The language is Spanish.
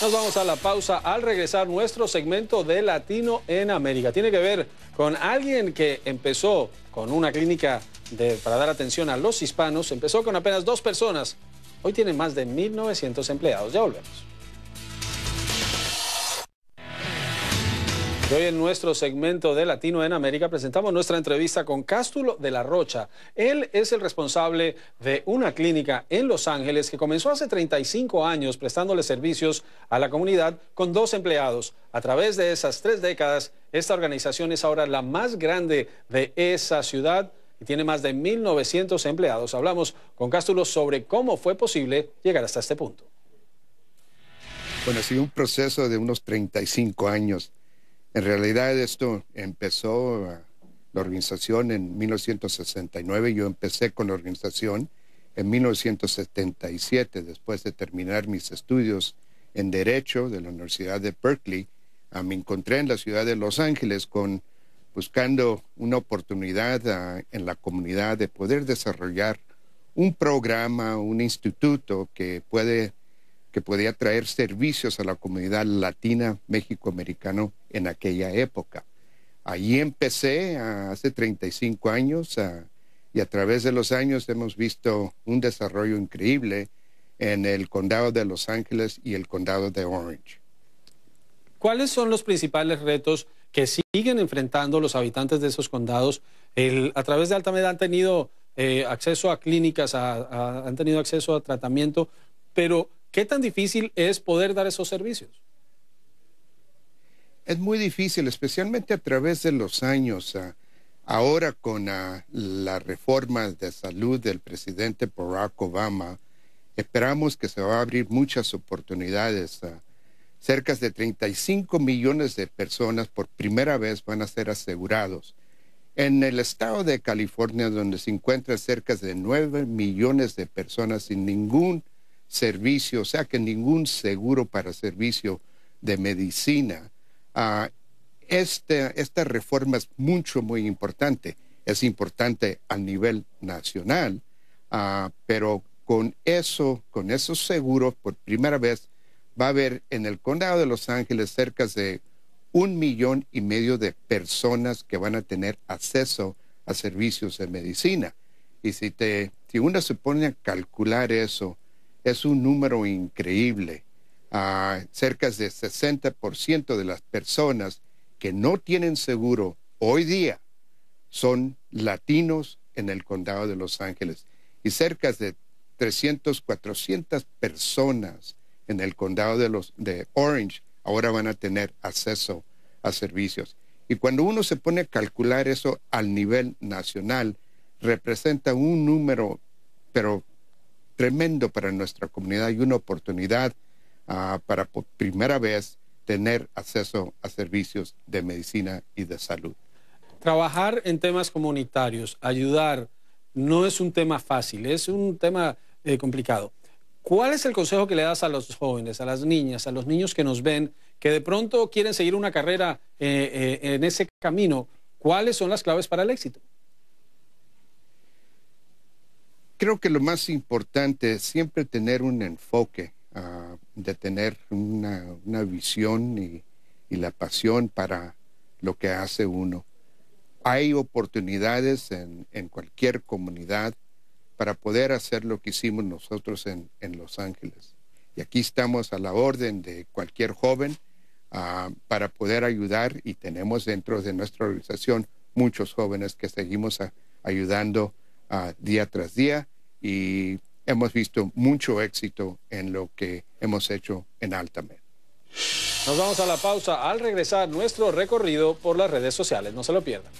Nos vamos a la pausa al regresar nuestro segmento de Latino en América. Tiene que ver con alguien que empezó con una clínica para dar atención a los hispanos. Empezó con apenas dos personas. Hoy tiene más de 1.900 empleados. Ya volvemos. hoy en nuestro segmento de Latino en América presentamos nuestra entrevista con Cástulo de la Rocha. Él es el responsable de una clínica en Los Ángeles que comenzó hace 35 años prestándole servicios a la comunidad con dos empleados. A través de esas tres décadas, esta organización es ahora la más grande de esa ciudad y tiene más de 1.900 empleados. Hablamos con Cástulo sobre cómo fue posible llegar hasta este punto. Bueno, ha sido un proceso de unos 35 años en realidad esto empezó ah, la organización en 1969, yo empecé con la organización en 1977, después de terminar mis estudios en Derecho de la Universidad de Berkeley, ah, me encontré en la ciudad de Los Ángeles con, buscando una oportunidad ah, en la comunidad de poder desarrollar un programa, un instituto que puede que podía traer servicios a la comunidad latina, Mexicoamericana en aquella época. Ahí empecé hace 35 años y a través de los años hemos visto un desarrollo increíble en el condado de Los Ángeles y el condado de Orange. ¿Cuáles son los principales retos que siguen enfrentando los habitantes de esos condados? a través de Altameda han tenido eh, acceso a clínicas, han tenido acceso a tratamiento, pero ¿qué tan difícil es poder dar esos servicios? es muy difícil, especialmente a través de los años. Ah, ahora con ah, las reformas de salud del presidente Barack Obama, esperamos que se va a abrir muchas oportunidades. Ah. cerca de 35 millones de personas por primera vez van a ser asegurados. En el estado de California, donde se encuentran cerca de 9 millones de personas sin ningún servicio, o sea que ningún seguro para servicio de medicina, este, esta, reforma es mucho, muy importante. Es importante a nivel nacional, ah, pero con eso, con esos seguros, por primera vez, va a haber en el condado de Los Ángeles cerca de un millón y medio de personas que van a tener acceso a servicios de medicina. Y si, si uno se pone a calcular eso, es un número increíble a cerca de 60% de las personas que no tienen seguro hoy día son latinos en el condado de Los Ángeles y cerca de 300, 400 personas en el condado de, los, de Orange ahora van a tener acceso a servicios. Y cuando uno se pone a calcular eso al nivel nacional, representa un número, pero tremendo para nuestra comunidad y una oportunidad para por primera vez tener acceso a servicios de medicina y de salud. Trabajar en temas comunitarios, ayudar, no es un tema fácil, es un tema eh, complicado. ¿Cuál es el consejo que le das a los jóvenes, a las niñas, a los niños que nos ven, que de pronto quieren seguir una carrera eh, eh, en ese camino? ¿Cuáles son las claves para el éxito? Creo que lo más importante es siempre tener un enfoque ah, de tener una, visión y, la pasión para lo que hace uno. Hay oportunidades en, cualquier comunidad para poder hacer lo que hicimos nosotros en, Los Ángeles. Y aquí estamos a la orden de cualquier joven ah, para poder ayudar y tenemos dentro de nuestra organización muchos jóvenes que seguimos ayudando ah, día tras día y hemos visto mucho éxito en lo que hemos hecho en Altamed. Nos vamos a la pausa al regresar nuestro recorrido por las redes sociales. No se lo pierdan.